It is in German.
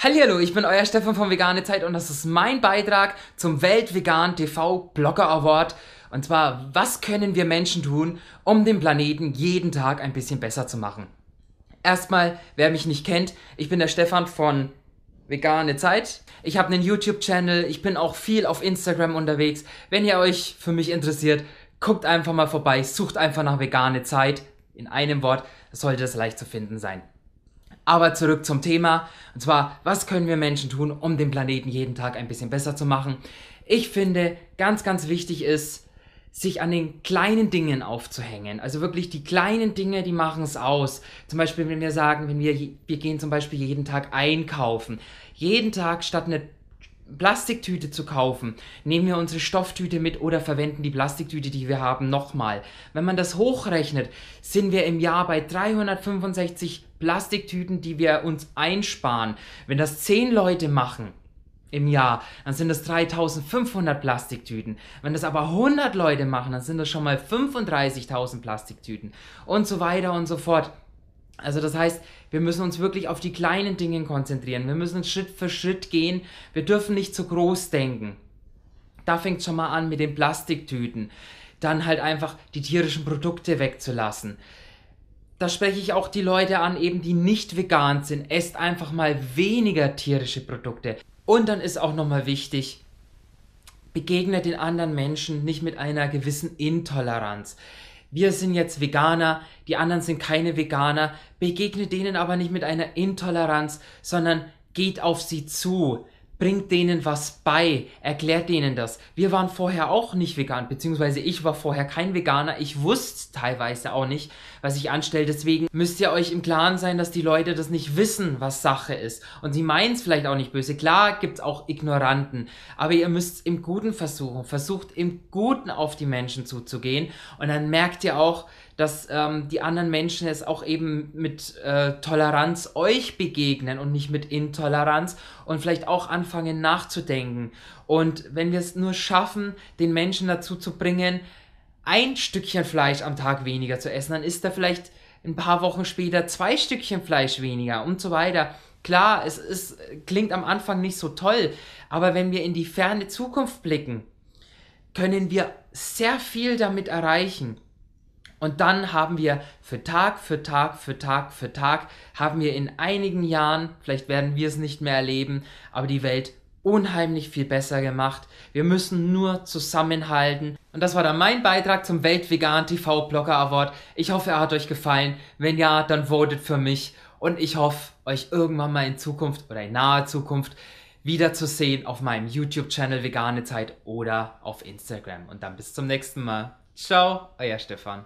Hallo, ich bin euer Stefan von Vegane Zeit und das ist mein Beitrag zum Weltvegan TV Blogger Award. Und zwar, was können wir Menschen tun, um den Planeten jeden Tag ein bisschen besser zu machen? Erstmal, wer mich nicht kennt, ich bin der Stefan von Vegane Zeit. Ich habe einen YouTube-Channel, ich bin auch viel auf Instagram unterwegs. Wenn ihr euch für mich interessiert, guckt einfach mal vorbei, sucht einfach nach Vegane Zeit. In einem Wort, sollte das leicht zu finden sein. Aber zurück zum Thema. Und zwar, was können wir Menschen tun, um den Planeten jeden Tag ein bisschen besser zu machen? Ich finde, ganz, ganz wichtig ist, sich an den kleinen Dingen aufzuhängen. Also wirklich die kleinen Dinge, die machen es aus. Zum Beispiel, wenn wir sagen, wenn wir, wir gehen zum Beispiel jeden Tag einkaufen. Jeden Tag statt eine Plastiktüte zu kaufen, nehmen wir unsere Stofftüte mit oder verwenden die Plastiktüte, die wir haben, nochmal. Wenn man das hochrechnet, sind wir im Jahr bei 365 Plastiktüten, die wir uns einsparen. Wenn das 10 Leute machen, im Jahr, dann sind das 3500 Plastiktüten. Wenn das aber 100 Leute machen, dann sind das schon mal 35.000 Plastiktüten und so weiter und so fort. Also das heißt, wir müssen uns wirklich auf die kleinen Dinge konzentrieren. Wir müssen Schritt für Schritt gehen. Wir dürfen nicht zu groß denken. Da fängt schon mal an mit den Plastiktüten. Dann halt einfach die tierischen Produkte wegzulassen. Da spreche ich auch die Leute an, eben die nicht vegan sind. Esst einfach mal weniger tierische Produkte. Und dann ist auch nochmal wichtig, begegne den anderen Menschen nicht mit einer gewissen Intoleranz wir sind jetzt Veganer, die anderen sind keine Veganer, begegnet denen aber nicht mit einer Intoleranz, sondern geht auf sie zu bringt denen was bei, erklärt denen das. Wir waren vorher auch nicht vegan, beziehungsweise ich war vorher kein Veganer. Ich wusste teilweise auch nicht, was ich anstelle. Deswegen müsst ihr euch im Klaren sein, dass die Leute das nicht wissen, was Sache ist. Und sie meinen es vielleicht auch nicht böse. Klar gibt es auch Ignoranten, aber ihr müsst im Guten versuchen. Versucht im Guten auf die Menschen zuzugehen. Und dann merkt ihr auch, dass ähm, die anderen Menschen es auch eben mit äh, Toleranz euch begegnen und nicht mit Intoleranz und vielleicht auch anfangen nachzudenken. Und wenn wir es nur schaffen, den Menschen dazu zu bringen, ein Stückchen Fleisch am Tag weniger zu essen, dann ist er vielleicht ein paar Wochen später zwei Stückchen Fleisch weniger und so weiter. Klar, es ist, klingt am Anfang nicht so toll, aber wenn wir in die ferne Zukunft blicken, können wir sehr viel damit erreichen. Und dann haben wir für Tag, für Tag, für Tag, für Tag, haben wir in einigen Jahren, vielleicht werden wir es nicht mehr erleben, aber die Welt unheimlich viel besser gemacht. Wir müssen nur zusammenhalten. Und das war dann mein Beitrag zum Weltvegan TV Blogger Award. Ich hoffe, er hat euch gefallen. Wenn ja, dann votet für mich. Und ich hoffe, euch irgendwann mal in Zukunft oder in naher Zukunft wiederzusehen auf meinem YouTube-Channel Vegane Zeit oder auf Instagram. Und dann bis zum nächsten Mal. Ciao, euer Stefan.